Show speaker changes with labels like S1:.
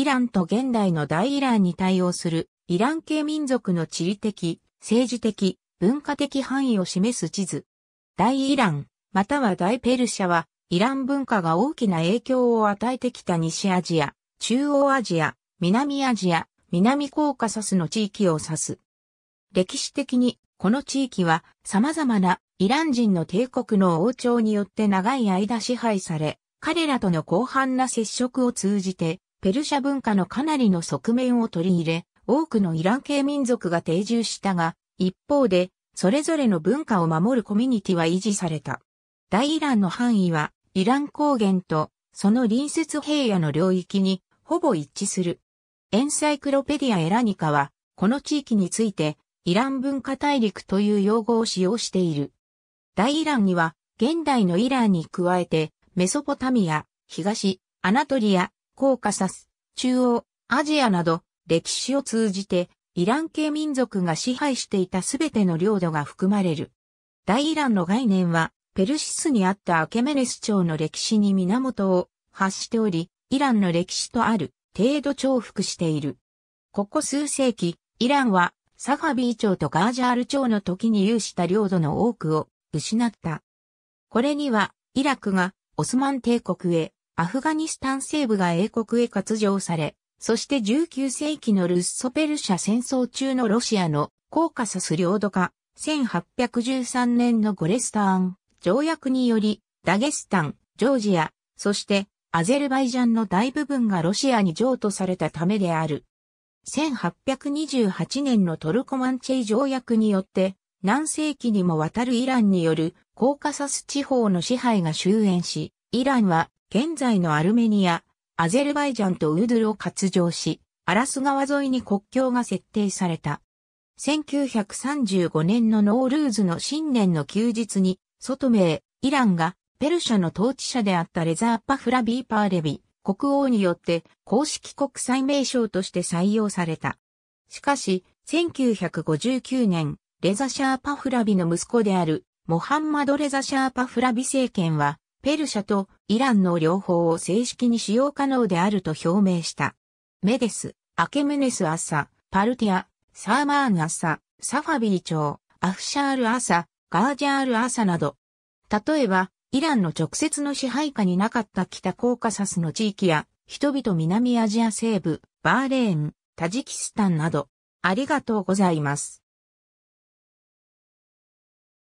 S1: イランと現代の大イランに対応するイラン系民族の地理的、政治的、文化的範囲を示す地図。大イラン、または大ペルシャは、イラン文化が大きな影響を与えてきた西アジア、中央アジア、南アジア、南コーカサスの地域を指す。歴史的に、この地域は様々なイラン人の帝国の王朝によって長い間支配され、彼らとの広範な接触を通じて、ペルシャ文化のかなりの側面を取り入れ、多くのイラン系民族が定住したが、一方で、それぞれの文化を守るコミュニティは維持された。大イランの範囲は、イラン高原と、その隣接平野の領域に、ほぼ一致する。エンサイクロペディア・エラニカは、この地域について、イラン文化大陸という用語を使用している。大イランには、現代のイランに加えて、メソポタミア、東、アナトリア、コーカサス、中央、アジアなど、歴史を通じて、イラン系民族が支配していたすべての領土が含まれる。大イランの概念は、ペルシスにあったアケメネス朝の歴史に源を発しており、イランの歴史とある程度重複している。ここ数世紀、イランはサファビー朝とガージャール朝の時に有した領土の多くを失った。これには、イラクがオスマン帝国へアフガニスタン西部が英国へ割譲され、そして19世紀のルッソペルシャ戦争中のロシアのコーカサス領土化、1813年のゴレスターン条約により、ダゲスタン、ジョージア、そしてアゼルバイジャンの大部分がロシアに譲渡されたためである。1828年のトルコマンチェイ条約によって、何世紀にもわたるイランによるコーカサス地方の支配が終焉し、イランは現在のアルメニア、アゼルバイジャンとウードゥルを割譲し、アラス川沿いに国境が設定された。1935年のノールーズの新年の休日に、外名、イランが、ペルシャの統治者であったレザーパフラビー・パーレビ、国王によって公式国際名称として採用された。しかし、1959年、レザシャー・パフラビの息子である、モハンマド・レザシャー・パフラビ政権は、ペルシャとイランの両方を正式に使用可能であると表明した。メデス、アケメネス朝、パルティア、サーマーン朝、サファビー朝、アフシャール朝、ガージャール朝など。例えば、イランの直接の支配下になかった北コーカサスの地域や、人々南アジア西部、バーレーン、タジキスタンなど。ありがとうございます。